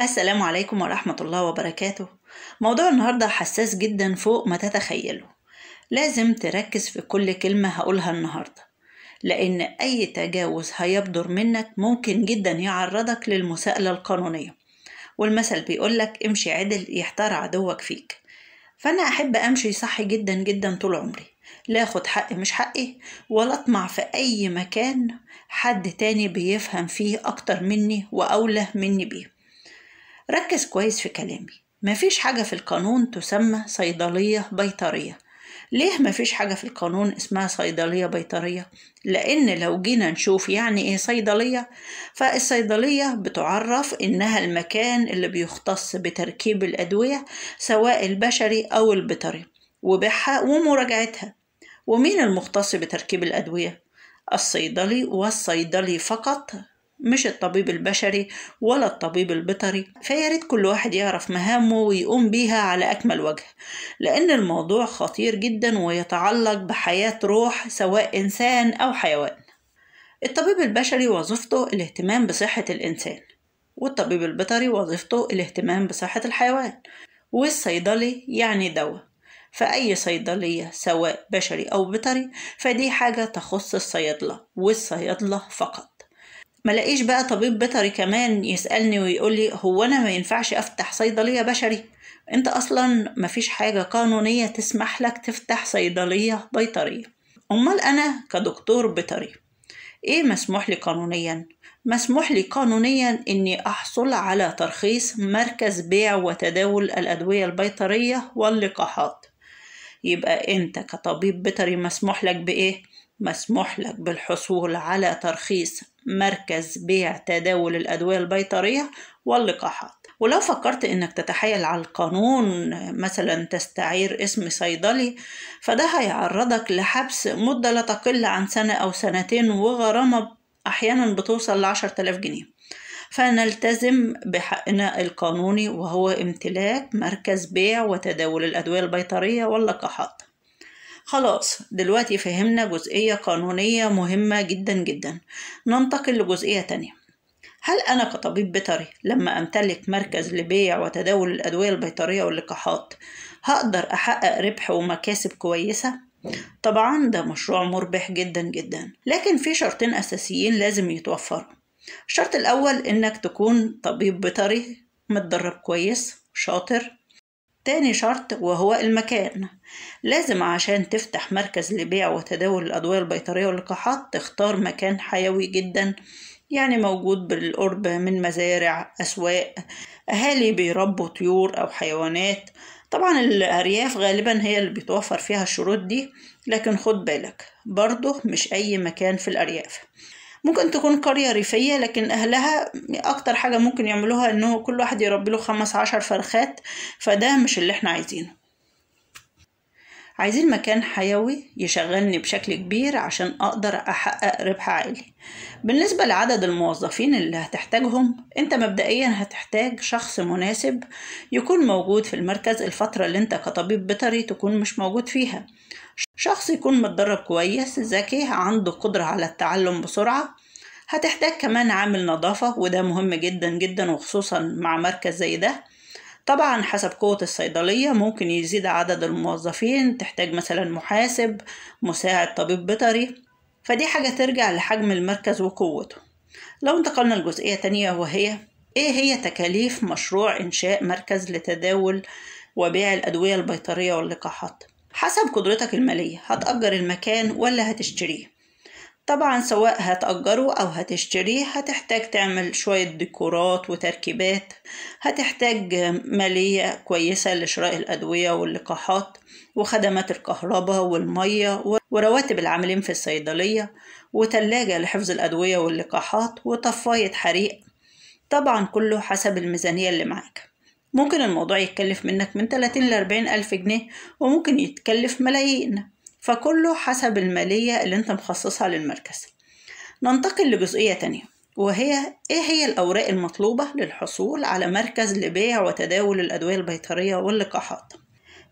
السلام عليكم ورحمة الله وبركاته موضوع النهاردة حساس جدا فوق ما تتخيله لازم تركز في كل كلمة هقولها النهاردة لأن أي تجاوز هيبدر منك ممكن جدا يعرضك للمساءلة القانونية والمثل بيقولك امشي عدل يحتار عدوك فيك فأنا أحب أمشي صح جدا جدا طول عمري لا أخد حق مش حقي ولا أطمع في أي مكان حد تاني بيفهم فيه أكتر مني وأولى مني بيه ركز كويس في كلامي مفيش حاجة في القانون تسمى صيدلية بيطرية ليه مفيش حاجة في القانون اسمها صيدلية بيطرية؟ لأن لو جينا نشوف يعني إيه صيدلية فالصيدلية بتعرف إنها المكان اللي بيختص بتركيب الأدوية سواء البشري أو البيطري وبيعها ومراجعتها ومين المختص بتركيب الأدوية؟ الصيدلي والصيدلي فقط مش الطبيب البشري ولا الطبيب البيطري فياريت كل واحد يعرف مهامه ويقوم بيها على أكمل وجه لأن الموضوع خطير جدا ويتعلق بحياة روح سواء إنسان أو حيوان الطبيب البشري وظيفته الاهتمام بصحة الإنسان والطبيب البيطري وظيفته الاهتمام بصحة الحيوان والصيدلي يعني دواء فأي أي صيدلية سواء بشري أو بيطري فدي حاجة تخص الصيادلة والصيادلة فقط ما لقيش بقى طبيب بيطري كمان يسألني ويقولي هو أنا ما ينفعش أفتح صيدلية بشري أنت أصلا ما فيش حاجة قانونية تسمح لك تفتح صيدلية بيطرية أمال أنا كدكتور بيطري إيه مسموح لي قانونيا؟ مسموح لي قانونيا إني أحصل على ترخيص مركز بيع وتداول الأدوية البيطرية واللقاحات يبقى أنت كطبيب بيطري مسموح لك بإيه؟ مسموح لك بالحصول على ترخيص مركز بيع تداول الأدوية البيطرية واللقاحات ولو فكرت انك تتحايل على القانون مثلا تستعير اسم صيدلي فده هيعرضك لحبس مدة لا تقل عن سنة او سنتين وغرامة احيانا بتوصل لعشرة آلاف جنيه فنلتزم بحقنا القانوني وهو امتلاك مركز بيع وتداول الأدوية البيطرية واللقاحات خلاص دلوقتي فهمنا جزئية قانونية مهمة جدا جدا ننتقل لجزئية تانية هل أنا كطبيب بيطري لما أمتلك مركز لبيع وتداول الأدوية البيطرية واللقاحات هقدر أحقق ربح ومكاسب كويسة؟ طبعا ده مشروع مربح جدا جدا لكن في شرطين أساسيين لازم يتوفروا الشرط الأول إنك تكون طبيب بيطري متدرب كويس شاطر تاني شرط وهو المكان لازم عشان تفتح مركز لبيع وتداول الأدوية البيطرية واللقاحات تختار مكان حيوي جدا يعني موجود بالقرب من مزارع أسواق أهالي بيربوا طيور أو حيوانات طبعا الأرياف غالبا هي اللي بيتوفر فيها الشروط دي لكن خد بالك برضه مش أي مكان في الأرياف ممكن تكون قرية ريفية لكن أهلها أكتر حاجة ممكن يعملوها إنه كل واحد يربي له خمس عشر فرخات فده مش اللي إحنا عايزينه عايزين مكان حيوي يشغلني بشكل كبير عشان أقدر أحقق ربح عالي بالنسبة لعدد الموظفين اللي هتحتاجهم أنت مبدئيا هتحتاج شخص مناسب يكون موجود في المركز الفترة اللي أنت كطبيب بيطري تكون مش موجود فيها شخص يكون متدرب كويس ذكي عنده قدرة على التعلم بسرعة هتحتاج كمان عامل نظافة وده مهم جدا جدا وخصوصا مع مركز زي ده طبعا حسب قوة الصيدلية ممكن يزيد عدد الموظفين تحتاج مثلا محاسب مساعد طبيب بيطري فدي حاجة ترجع لحجم المركز وقوته لو انتقلنا لجزئية تانية وهي ايه هي تكاليف مشروع انشاء مركز لتداول وبيع الأدوية البيطرية واللقاحات حسب قدرتك المالية هتأجر المكان ولا هتشتريه طبعا سواء هتأجره أو هتشتريه هتحتاج تعمل شوية ديكورات وتركيبات هتحتاج مالية كويسة لشراء الأدوية واللقاحات وخدمات الكهرباء والمية ورواتب العاملين في الصيدلية وتلاجة لحفظ الأدوية واللقاحات وطفاية حريق طبعا كله حسب الميزانية اللي معاك ممكن الموضوع يتكلف منك من 30 ل 40 ألف جنيه وممكن يتكلف ملايين فكله حسب المالية اللي انت مخصصها للمركز ننتقل لجزئية تانية وهي ايه هي الأوراق المطلوبة للحصول على مركز لبيع وتداول الأدوية البيطرية واللقاحات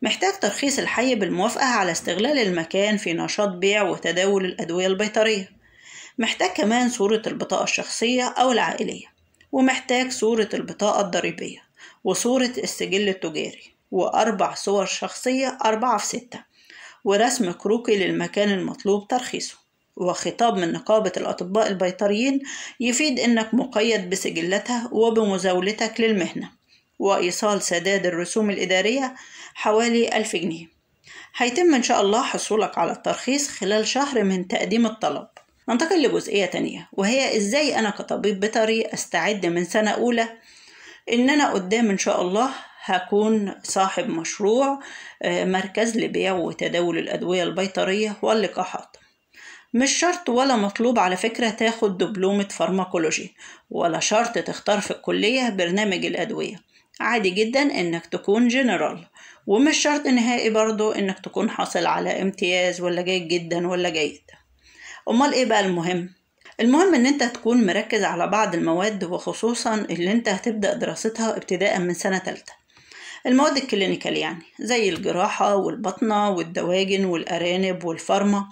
محتاج ترخيص الحي بالموافقة على استغلال المكان في نشاط بيع وتداول الأدوية البيطرية محتاج كمان صورة البطاقة الشخصية أو العائلية ومحتاج صورة البطاقة الضريبية وصورة السجل التجاري وأربع صور شخصية أربعة في ستة ورسم كروكي للمكان المطلوب ترخيصه وخطاب من نقابة الأطباء البيطريين يفيد إنك مقيد بسجلتها وبمزاولتك للمهنة وإيصال سداد الرسوم الإدارية حوالي ألف جنيه هيتم إن شاء الله حصولك على الترخيص خلال شهر من تقديم الطلب ننتقل لجزئية تانية وهي إزاي أنا كطبيب بيطري أستعد من سنة أولى ان انا قدام ان شاء الله هكون صاحب مشروع آه، مركز لبيع وتداول الأدوية البيطرية واللقاحات مش شرط ولا مطلوب على فكرة تاخد دبلومة فارماكولوجي ولا شرط تختار في الكلية برنامج الأدوية عادي جدا انك تكون جنرال ومش شرط نهائي برضو انك تكون حاصل على امتياز ولا جيد جدا ولا جيد امال ايه بقى المهم المهم ان انت تكون مركز على بعض المواد وخصوصا اللي انت هتبدأ دراستها ابتداء من سنة تالتة المواد الكلينيكال يعني زي الجراحة والبطنة والدواجن والأرانب والفارما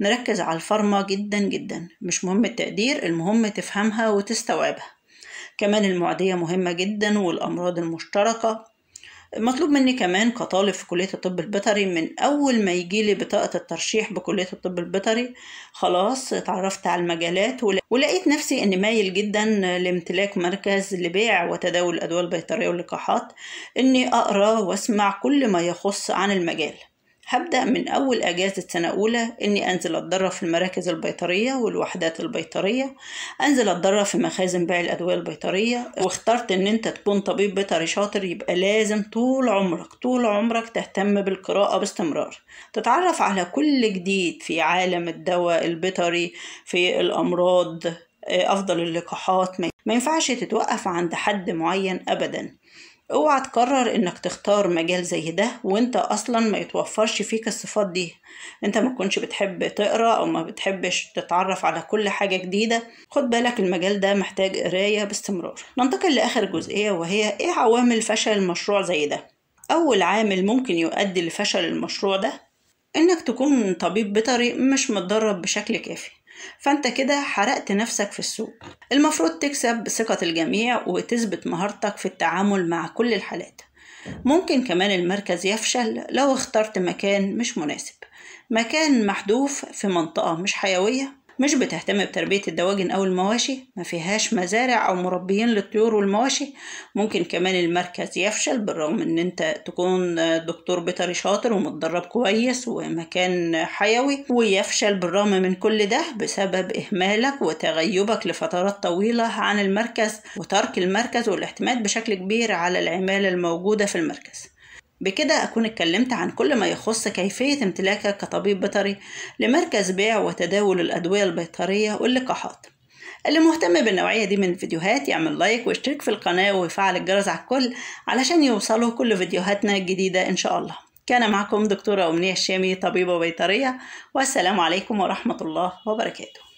نركز على الفارما جدا جدا مش مهم التقدير المهم تفهمها وتستوعبها كمان المعدية مهمة جدا والأمراض المشتركة مطلوب مني كمان كطالب في كلية الطب البيطري من أول ما يجيلي بطاقة الترشيح بكلية الطب البيطري خلاص اتعرفت على المجالات ولقيت نفسي إني مايل جدا لامتلاك مركز لبيع وتداول الأدوية البيطرية واللقاحات إني أقرأ وأسمع كل ما يخص عن المجال هبدأ من أول أجازة سنة أولى إني أنزل أتدرب في المراكز البيطرية والوحدات البيطرية أنزل أتدرب في مخازن بيع الأدوية البيطرية واخترت إن أنت تكون طبيب بيطري شاطر يبقى لازم طول عمرك طول عمرك تهتم بالقراءة باستمرار تتعرف على كل جديد في عالم الدواء البيطري في الأمراض آه، أفضل اللقاحات ما ينفعش تتوقف عند حد معين أبدا اوعى تقرر انك تختار مجال زي ده وانت اصلا ما يتوفرش فيك الصفات دي انت ما تكونش بتحب تقرا او ما بتحبش تتعرف على كل حاجه جديده خد بالك المجال ده محتاج قرايه باستمرار ننتقل لاخر جزئيه وهي ايه عوامل فشل المشروع زي ده اول عامل ممكن يؤدي لفشل المشروع ده انك تكون طبيب بيطري مش متدرب بشكل كافي فانت كده حرقت نفسك في السوق المفروض تكسب ثقة الجميع وتثبت مهارتك في التعامل مع كل الحالات ممكن كمان المركز يفشل لو اخترت مكان مش مناسب مكان محذوف في منطقة مش حيوية مش بتهتم بتربية الدواجن أو المواشي ما فيهاش مزارع أو مربيين للطيور والمواشي ممكن كمان المركز يفشل بالرغم إن أنت تكون دكتور بيطري شاطر ومتدرب كويس ومكان حيوي ويفشل بالرغم من كل ده بسبب إهمالك وتغيبك لفترات طويلة عن المركز وترك المركز والاعتماد بشكل كبير على العمالة الموجودة في المركز بكده أكون اتكلمت عن كل ما يخص كيفية امتلاكك كطبيب بيطري لمركز بيع وتداول الأدوية البيطرية واللقاحات اللي مهتم بالنوعية دي من الفيديوهات يعمل لايك واشترك في القناة ويفعل الجرس على الكل علشان يوصله كل فيديوهاتنا الجديدة إن شاء الله كان معكم دكتورة أمنية الشامي طبيبة بيطرية والسلام عليكم ورحمة الله وبركاته